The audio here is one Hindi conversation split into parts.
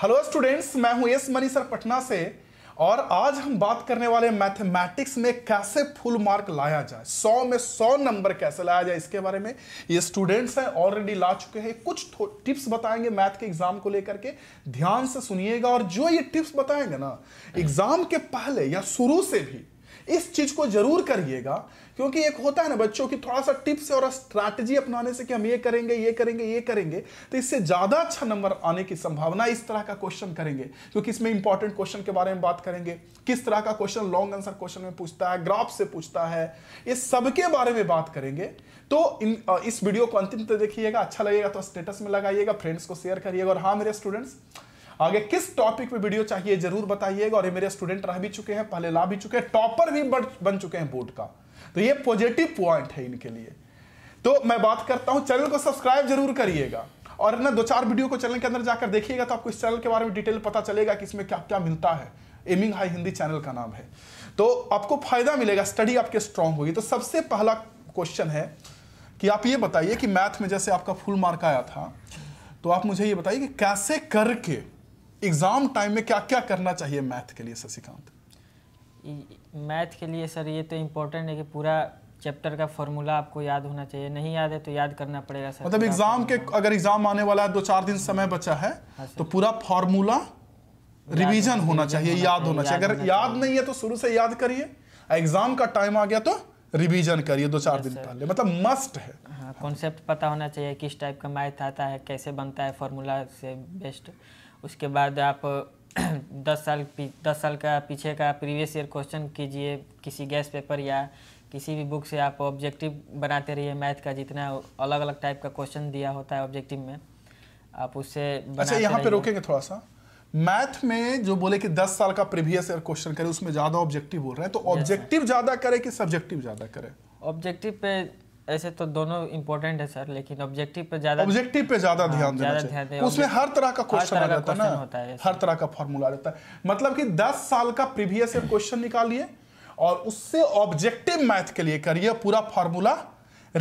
हेलो स्टूडेंट्स मैं हूं एस मनी सर पटना से और आज हम बात करने वाले मैथमेटिक्स में कैसे फुल मार्क लाया जाए सौ में सौ नंबर कैसे लाया जाए इसके बारे में ये स्टूडेंट्स हैं ऑलरेडी ला चुके हैं कुछ टिप्स बताएंगे मैथ के एग्जाम को लेकर के ध्यान से सुनिएगा और जो ये टिप्स बताएंगे ना एग्जाम के पहले या शुरू से भी इस चीज को जरूर करिएगा क्योंकि एक होता है ना बच्चों की थोड़ा सा टिप्स और स्ट्रैटेजी अपनाने से कि हम ये करेंगे ये करेंगे ये करेंगे तो इससे ज़्यादा अच्छा नंबर आने की संभावना इस तरह का क्वेश्चन करेंगे क्योंकि इसमें इंपॉर्टेंट क्वेश्चन के बारे में बात करेंगे किस तरह का क्वेश्चन लॉन्ग आंसर क्वेश्चन में पूछता है ग्राफ से पूछता है ये सबके बारे में बात करेंगे तो इन, इस वीडियो को अंतिम तक देखिएगा अच्छा लगेगा तो स्टेटस में लगाइएगा फ्रेंड्स को शेयर करिएगा और हाँ मेरे स्टूडेंट्स आगे किस टॉपिक पे वीडियो चाहिए जरूर बताइएगा और ये मेरे स्टूडेंट रह भी चुके हैं पहले ला भी चुके हैं टॉपर भी बन चुके हैं बोर्ड का तो ये पॉजिटिव पॉइंट है इनके लिए तो मैं बात करता हूं चैनल को सब्सक्राइब जरूर करिएगा और ना दो चार वीडियो को चैनल के अंदर जाकर देखिएगा तो आपको इस चैनल के बारे में डिटेल पता चलेगा कि इसमें क्या क्या मिलता है एमिंग हाई हिंदी चैनल का नाम है तो आपको फायदा मिलेगा स्टडी आपके स्ट्रांग होगी तो सबसे पहला क्वेश्चन है कि आप ये बताइए कि मैथ में जैसे आपका फुल मार्क आया था तो आप मुझे ये बताइए कि कैसे करके एग्जाम टाइम में क्या क्या करना चाहिए मैथ के लिए शशिकांत मैथ के लिए सर ये तो इम्पोर्टेंट है कि पूरा चैप्टर का फॉर्मूला आपको याद होना चाहिए नहीं याद है तो याद करना पड़ेगा सर मतलब एग्जाम के अगर एग्जाम आने वाला है दो चार दिन समय बचा है हाँ तो पूरा फॉर्मूला रिवीजन होना चाहिए याद होना चाहिए अगर याद नहीं है तो शुरू से याद करिए एग्जाम का टाइम आ गया तो रिवीजन करिए दो चार दिन पहले मतलब मस्ट है कॉन्सेप्ट हाँ, पता होना चाहिए किस टाइप का मैथ आता है कैसे बनता है फॉर्मूला से बेस्ट उसके बाद आप दस साल दस साल का पीछे का प्रीवियस ईयर क्वेश्चन कीजिए किसी गैस पेपर या किसी भी बुक से आप ऑब्जेक्टिव बनाते रहिए मैथ का जितना अलग अलग टाइप का क्वेश्चन दिया होता है ऑब्जेक्टिव में आप उससे अच्छा यहाँ पे रोकेंगे थोड़ा सा मैथ में जो बोले कि दस साल का प्रीवियस ईयर क्वेश्चन करे उसमें ज़्यादा ऑब्जेक्टिव बोल रहे हैं तो ऑब्जेक्टिव ज़्यादा करे कि सब्जेक्टिव ज़्यादा करे ऑब्जेक्टिव पे ऐसे तो दोनों इम्पोर्टेंट है सर लेकिन ऑब्जेक्टिव पे ज्यादा ऑब्जेक्टिव पे ज्यादा हाँ, ध्यान देना चाहिए उसमें हर तरह का क्वेश्चन आ जाता है ना हर तरह का फॉर्मूला आ जाता है मतलब कि 10 साल का प्रीवियस ईयर क्वेश्चन निकालिए और उससे ऑब्जेक्टिव मैथ के लिए करिए पूरा फॉर्मूला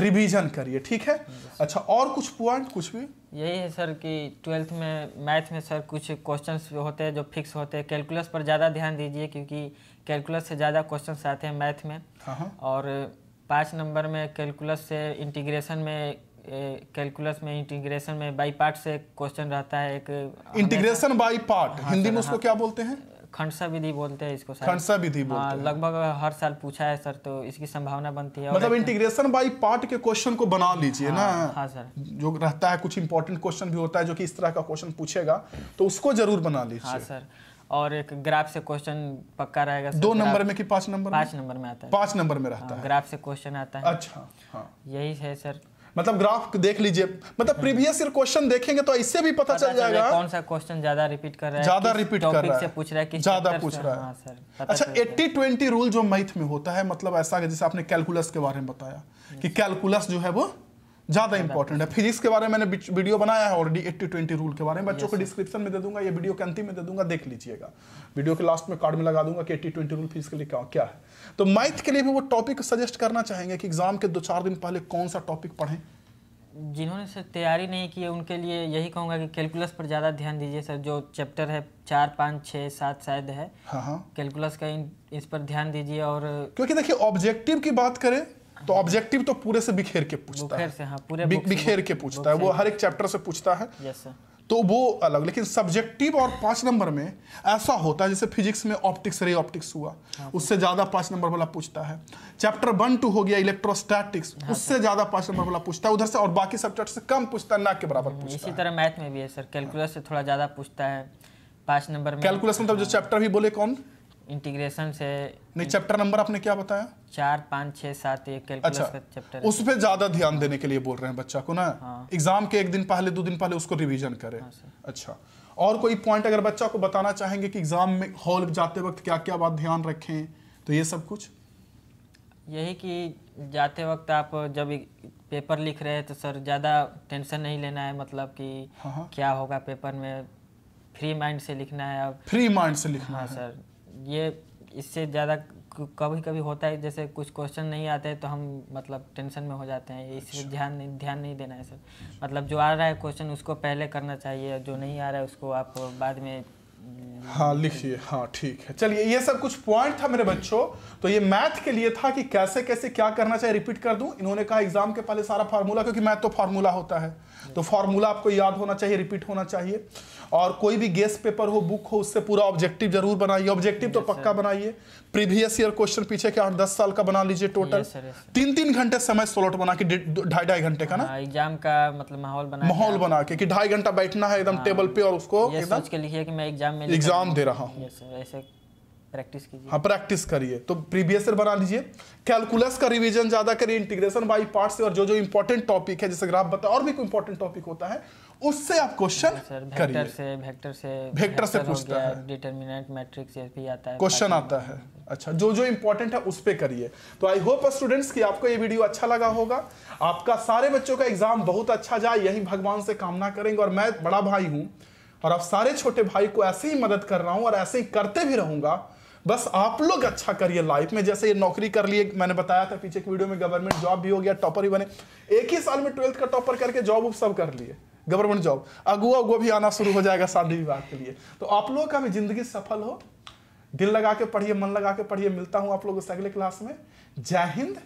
रिवीजन करिए ठीक है अच्छा और कुछ पॉइंट कुछ भी यही है सर कि ट्वेल्थ में मैथ में सर कुछ क्वेश्चंस होते हैं जो फिक्स होते हैं कैलकुलस पर ज़्यादा ध्यान दीजिए क्योंकि कैलकुलस से ज़्यादा क्वेश्चंस आते हैं मैथ में हाँ, हाँ। और पाँच नंबर में कैलकुलस से इंटीग्रेशन में कैलकुलस में इंटीग्रेशन में बाई पार्ट से क्वेश्चन रहता है एक इंटीग्रेशन बाई पार्ट हाँ, हिंदी में उसको हाँ। क्या बोलते हैं खंडसा विधि बोलते हैं इसको खंडसा विधि हाँ, लगभग हर साल पूछा है सर तो इसकी संभावना बनती है मतलब इंटीग्रेशन बाय पार्ट के क्वेश्चन को बना लीजिए हाँ, ना हाँ सर जो रहता है कुछ इंपॉर्टेंट क्वेश्चन भी होता है जो कि इस तरह का क्वेश्चन पूछेगा तो उसको जरूर बना हाँ, लीजिए हाँ सर और एक ग्राफ से क्वेश्चन पक्का रहेगा दो नंबर में कि पांच नंबर पांच नंबर में आता है पांच नंबर में रहता हाँ, है ग्राफ से क्वेश्चन आता है अच्छा हाँ यही है सर मतलब ग्राफ देख लीजिए मतलब प्रीवियस ईयर क्वेश्चन देखेंगे तो इससे भी पता, पता चल जाएगा कौन सा क्वेश्चन ज्यादा रिपीट कर रहा है ज्यादा रिपीट कर रहा है से पूछ रहा है ज्यादा पूछ रहा है हाँ, सर, अच्छा एट्टी ट्वेंटी रूल जो मैथ में होता है मतलब ऐसा जैसे आपने कैलकुलस के बारे में बताया कि कैलकुलस जो है वो ज़्यादा इंपॉर्टेंट है फिजिक्स के बारे में मैंने वीडियो बनाया है ऑलरेडी एट्टी ट्वेंटी रूल के बारे में बच्चों को डिस्क्रिप्शन में दे दूंगा ये वीडियो के अंतिम में दे दूंगा देख लीजिएगा वीडियो के लास्ट में कार्ड में लगा दूंगा कि एट्टी ट्वेंटी रूल फिजिक्स के लिए क्या क्या है तो मैथ के लिए भी वो टॉपिक सजेस्ट करना चाहेंगे कि एग्जाम के दो चार दिन पहले कौन सा टॉपिक पढ़ें जिन्होंने सर तैयारी नहीं की है उनके लिए यही कहूंगा कि कैलकुलस पर ज़्यादा ध्यान दीजिए सर जो चैप्टर है चार पाँच छः सात शायद है हाँ कैलकुलस हाँ। का इन, इस पर ध्यान दीजिए और क्योंकि देखिए ऑब्जेक्टिव की बात करें तो ऑब्जेक्टिव तो पूरे से बिखेर के पूछता है से, हाँ, पूरे बि, बिखेर के पूछता है वो हर एक चैप्टर से पूछता है तो वो अलग लेकिन सब्जेक्टिव और पांच नंबर में ऐसा होता है जैसे फिजिक्स में ऑप्टिक्स रे ऑप्टिक्स हुआ हाँ, उससे ज़्यादा पांच नंबर वाला पूछता है चैप्टर वन टू हो गया इलेक्ट्रोस्टैटिक्स हाँ, उससे ज़्यादा पांच नंबर वाला पूछता है उधर से और बाकी सब्जेक्ट से कम पूछता है ना के बराबर हम्म, पूछता इसी तरह मैथ में भी है सर कैलकुलस से थोड़ा ज़्यादा पूछता है पांच नंबर में कैलकुलस मतलब जो चैप्टर हाँ। भी बोले कौन इंटीग्रेशन से नहीं चैप्टर नंबर आपने क्या बताया चार पाँच छह सात एक अच्छा चैप्टर उस पर ज़्यादा ध्यान देने के लिए बोल रहे हैं बच्चा को ना एग्जाम हाँ। के एक दिन पहले दो दिन पहले उसको रिविजन करे हाँ, अच्छा और कोई पॉइंट अगर बच्चा को बताना चाहेंगे कि एग्जाम में हॉल जाते वक्त क्या क्या बात ध्यान रखें तो ये सब कुछ यही कि जाते वक्त आप जब पेपर लिख रहे हैं तो सर ज़्यादा टेंशन नहीं लेना है मतलब कि हाँ।, हाँ। क्या होगा पेपर में फ्री माइंड से लिखना है अब फ्री माइंड से लिखना हाँ, है सर ये इससे ज़्यादा कभी कभी होता है जैसे कुछ क्वेश्चन नहीं आते हैं तो हम मतलब टेंशन में हो जाते हैं इसलिए अच्छा। ध्यान नहीं ध्यान नहीं देना है सर मतलब जो आ रहा है क्वेश्चन उसको पहले करना चाहिए जो नहीं आ रहा है उसको आप बाद में हाँ लिखिए हाँ ठीक है चलिए ये सब कुछ पॉइंट था मेरे बच्चों तो ये मैथ के लिए था कि कैसे कैसे क्या करना चाहिए रिपीट कर दूं इन्होंने कहा एग्जाम के पहले सारा फार्मूला क्योंकि मैथ तो फार्मूला होता है तो फार्मूला आपको याद होना चाहिए रिपीट होना चाहिए और कोई भी गेस्ट पेपर हो बुक हो उससे पूरा ऑब्जेक्टिव जरूर बनाइए ऑब्जेक्टिव तो पक्का बनाइए प्रीवियस ईयर क्वेश्चन पीछे के आठ दस साल का बना लीजिए टोटल तीन तीन घंटे समय स्लॉट बना के ढाई ढाई घंटे का ना एग्जाम हाँ, का मतलब माहौल बना माहौल बना के कि ढाई घंटा बैठना है एकदम टेबल हाँ। पे और उसको लिखिए कि मैं एग्जाम में एग्जाम दे रहा हूँ प्रैक्टिस हाँ प्रैक्टिस करिए तो प्रीवियस ईयर बना लीजिए कैलकुलस का रिवीजन ज्यादा करिए इंटीग्रेशन बाई पार्ट और जो जो इंपॉर्टेंट टॉपिक है जैसे ग्राफ बता और भी कोई इंपॉर्टेंट टॉपिक होता है उससे आप क्वेश्चन करिए से वेक्टर से वेक्टर से पूछता है डिटर्मिनेंट मैट्रिक्स भी आता है क्वेश्चन आता है अच्छा जो जो इंपॉर्टेंट है उस पर करिए तो आई होप स्टूडेंट्स कि आपको ये वीडियो अच्छा लगा होगा आपका सारे बच्चों का एग्जाम बहुत अच्छा जाए यही भगवान से कामना करेंगे और मैं बड़ा भाई हूँ और आप सारे छोटे भाई को ऐसे ही मदद कर रहा हूँ और ऐसे ही करते भी रहूँगा बस आप लोग अच्छा करिए लाइफ में जैसे ये नौकरी कर लिए मैंने बताया था पीछे की वीडियो में गवर्नमेंट जॉब भी हो गया टॉपर ही बने एक ही साल में ट्वेल्थ का टॉपर करके जॉब उप सब कर लिए गवर्नमेंट जॉब अगुआ अगुआ भी आना शुरू हो जाएगा शादी विवाह के लिए तो आप लोगों का भी जिंदगी सफल हो दिल लगा के पढ़िए मन लगा के पढ़िए मिलता हूँ आप लोगों से अगले क्लास में जय हिंद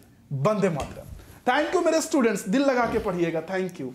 बंदे मातरम थैंक यू मेरे स्टूडेंट्स दिल लगा के पढ़िएगा थैंक यू